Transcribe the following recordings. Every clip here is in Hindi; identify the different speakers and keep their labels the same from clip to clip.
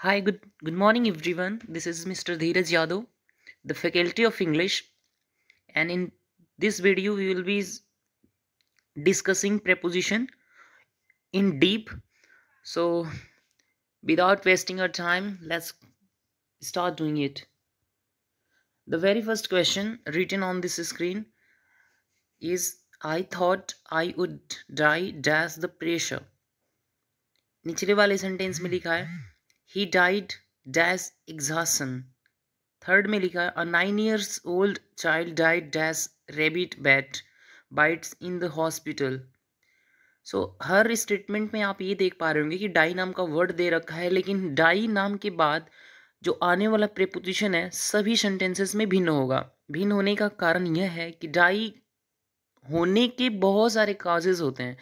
Speaker 1: Hi, good, good morning everyone. This is Mr. Dheeraj Yadav, the Faculty of English. And in this video, we will be discussing preposition in deep. So, without wasting our time, let's start doing it. The very first question written on this screen is I thought I would die dash the pressure. निचले वाले सेंटेंस में लिखा है he died dash exhaustion third में लिखा a nine years old child died dash rabbit bat bites in the hospital so हर स्टेटमेंट में आप ये देख पा रहे होंगे कि डाई नाम का वर्ड दे रखा है लेकिन डाई नाम के बाद जो आने वाला प्रेपोजिशन है सभी सेंटेंसेस में भिन्न होगा भिन्न होने का कारण यह है कि डाई होने के बहुत सारे काजेज़ होते हैं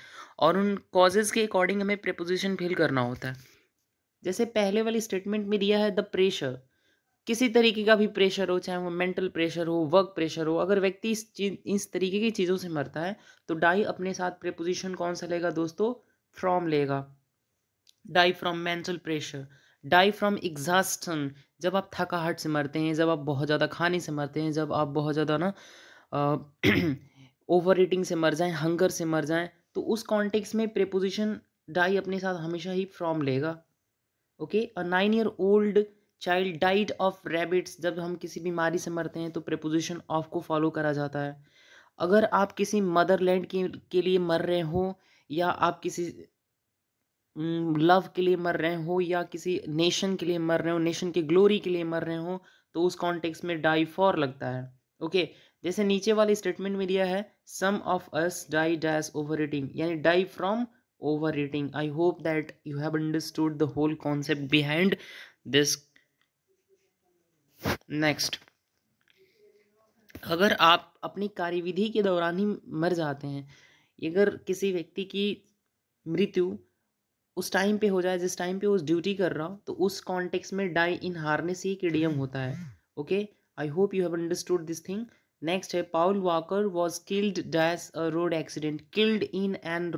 Speaker 1: और उन काजेज़ के अकॉर्डिंग हमें प्रेपोजिशन फिल करना होता है जैसे पहले वाली स्टेटमेंट में दिया है द प्रेशर किसी तरीके का भी प्रेशर हो चाहे वो मेंटल प्रेशर हो वर्क प्रेशर हो अगर व्यक्ति इस चीज इस तरीके की चीज़ों से मरता है तो डाई अपने साथ प्रेपोजिशन कौन सा लेगा दोस्तों फ्रॉम लेगा die from mental pressure die from exhaustion जब आप थकाहट से मरते हैं जब आप बहुत ज़्यादा खाने से मरते हैं जब आप बहुत ज़्यादा ना ओवर ईटिंग से मर जाएँ हंगर से मर जाएँ तो उस कॉन्टेक्स में प्रेपोजिशन डाई अपने साथ हमेशा ही फ्रॉम लेगा okay a nine year old child died of rabbits जब हम किसी बीमारी से मरते हैं तो प्रपोजिशन ऑफ को फॉलो करा जाता है अगर आप किसी मदरलैंड के, के लिए मर रहे हो या आप किसी लव के लिए मर रहे हो या किसी नेशन के लिए मर रहे हो नेशन के ग्लोरी के लिए मर रहे हो तो उस कॉन्टेक्स में डाई फॉर लगता है ओके जैसे नीचे वाले स्टेटमेंट में दिया है some of us die dash overeating यानी die from overeating I hope that you have understood the whole concept behind this next अगर आप अपनी कार्यविधि के दौरान ही मर जाते हैं अगर किसी व्यक्ति की मृत्यु उस टाइम पे हो जाए जिस टाइम पे उस ड्यूटी कर रहा हो तो उस कॉन्टेक्स में डाई इन हारनेस ही एक इडियम होता है okay I hope you have understood this thing next है Paul Walker was killed dash a road accident killed in an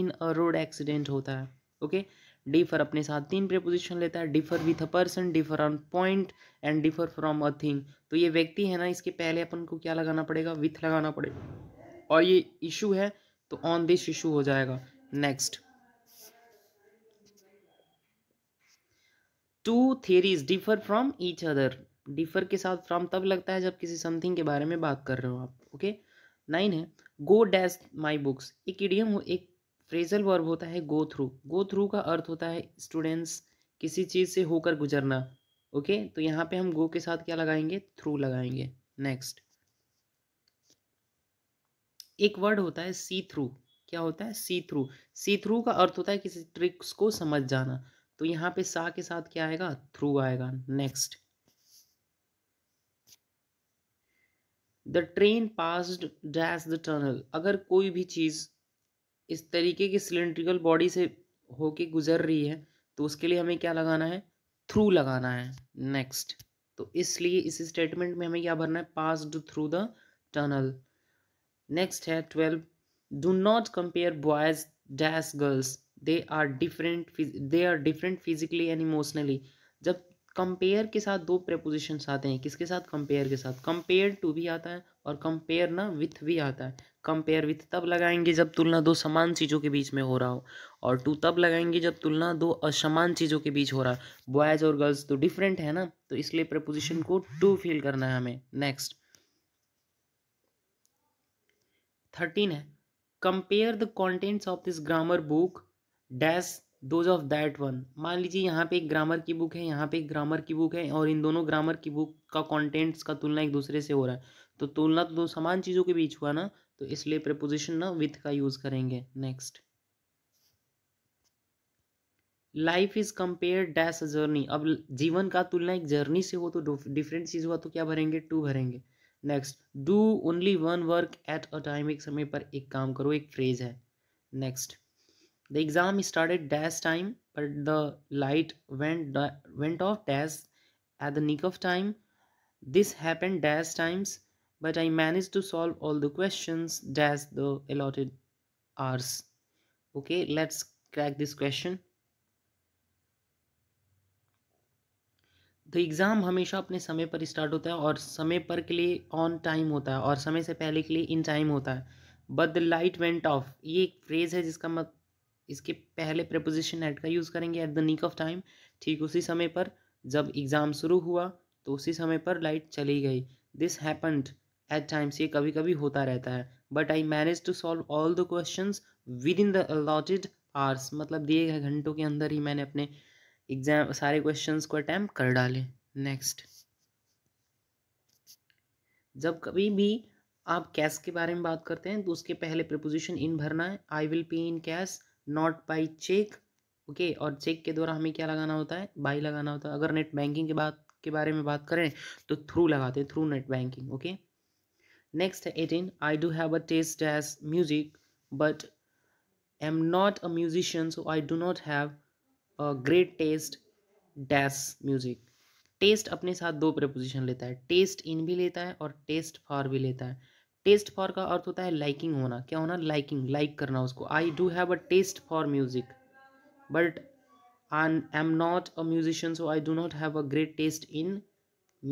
Speaker 1: in a road accident होता है ओके डिफर अपने साथ तीन प्रेपोजिशन लेता है differ with a person differ on point and differ from a thing तो ये व्यक्ति है ना इसके पहले अपन को क्या लगाना पड़ेगा विथ लगाना पड़ेगा और ये इशू है तो ऑन दिस इशू हो जाएगा next two theories differ from each other differ के साथ फ्रॉम तब लगता है जब किसी समथिंग के बारे में बात कर रहे हो आप ओके okay? नाइन है गो डैश माई बुक्स एक इडियम हो एक फ्रेजल वर्ब होता है गो थ्रू गो थ्रू का अर्थ होता है स्टूडेंट्स किसी चीज़ से होकर गुजरना ओके तो यहाँ पे हम गो के साथ क्या लगाएंगे थ्रू लगाएंगे नेक्स्ट एक वर्ड होता है सी थ्रू क्या होता है सी थ्रू सी थ्रू का अर्थ होता है किसी ट्रिक्स को समझ जाना तो यहाँ पे सा के साथ क्या आएगा थ्रू आएगा next the train passed dash the tunnel अगर कोई भी चीज़ इस तरीके की सिलेंड्रिकल बॉडी से होके गुजर रही है तो उसके लिए हमें क्या लगाना है थ्रू लगाना है नेक्स्ट तो इसलिए इस स्टेटमेंट में हमें क्या भरना है passed through the tunnel next है twelve do not compare boys dash girls they are different they are different physically and emotionally जब कंपेयर के साथ दो प्रपोजिशन आते हैं किसके साथ कंपेयर के साथ कंपेयर टू भी आता है और कंपेयर ना विथ भी आता है कंपेयर विथ तब लगाएंगे जब तुलना दो समान चीज़ों के बीच में हो रहा हो और टू तब लगाएंगे जब तुलना दो असमान चीज़ों के बीच हो रहा है बॉयज़ और गर्ल्स तो डिफरेंट है ना तो इसलिए प्रपोजिशन को टू फील करना है हमें नेक्स्ट थर्टीन है compare the contents of this grammar book dash those of that one मान लीजिए यहाँ पे एक ग्रामर की बुक है यहाँ पे एक ग्रामर की बुक है और इन दोनों ग्रामर की बुक का कॉन्टेंट्स का तुलना एक दूसरे से हो रहा है तो तुलना तो दो समान चीज़ों के बीच हुआ ना तो इसलिए प्रपोजिशन ना विथ का यूज़ करेंगे next life is compare dash a journey अब जीवन का तुलना एक जर्नी से हो तो डिफरेंट चीज़ हुआ तो क्या भरेंगे टू भरेंगे next do only one work at a time एक समय पर एक काम करो एक फ्रेज है next the exam started dash time पर the light went went off dash at the nick of time this happen dash times but I managed to solve all the questions dash the allotted hours. Okay, let's crack this question. तो एग्ज़ाम हमेशा अपने समय पर स्टार्ट होता है और समय पर के लिए ऑन टाइम होता है और समय से पहले के लिए इन टाइम होता है but the light went off ये एक फ्रेज़ है जिसका मत इसके पहले प्रपोजिशन एड का यूज़ करेंगे at the nick of time ठीक उसी समय पर जब एग्ज़ाम शुरू हुआ तो उसी समय पर लाइट चली गई दिस हैपन्ड एट टाइम्स ये कभी कभी होता रहता है but I manage to solve all the question within the allotted hours मतलब दिए गए घंटों के अंदर ही मैंने अपने एग्जाम सारे क्वेश्चन को अटैम्प कर डाले नेक्स्ट जब कभी भी आप कैश के बारे में बात करते हैं तो उसके पहले प्रपोजिशन इन भरना है I will pay in cash not by cheque okay और चेक के द्वारा हमें क्या लगाना होता है बाई लगाना होता है अगर नेट बैंकिंग के बात के बारे में बात करें तो थ्रू लगाते हैं through net banking okay okay? Next 18 I do have a taste as music but am not a musician so I do not have a great taste dash music taste अपने साथ दो प्रपोजिशन लेता है टेस्ट इन भी लेता है और टेस्ट फॉर भी लेता है टेस्ट फॉर का अर्थ होता है लाइकिंग होना क्या होना लाइकिंग लाइक like करना उसको I do have a taste for music but I am not a musician so I do not have a great taste in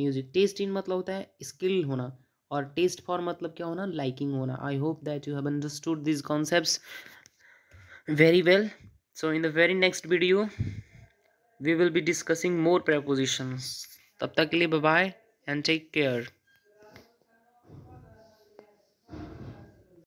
Speaker 1: music taste in मतलब होता है स्किल होना और टेस्ट फॉर मतलब क्या होना लाइकिंग होना I hope that you have understood this concept very well so in the very next video we will be discussing more prepositions तब तक के लिए बाय एंड टेक केयर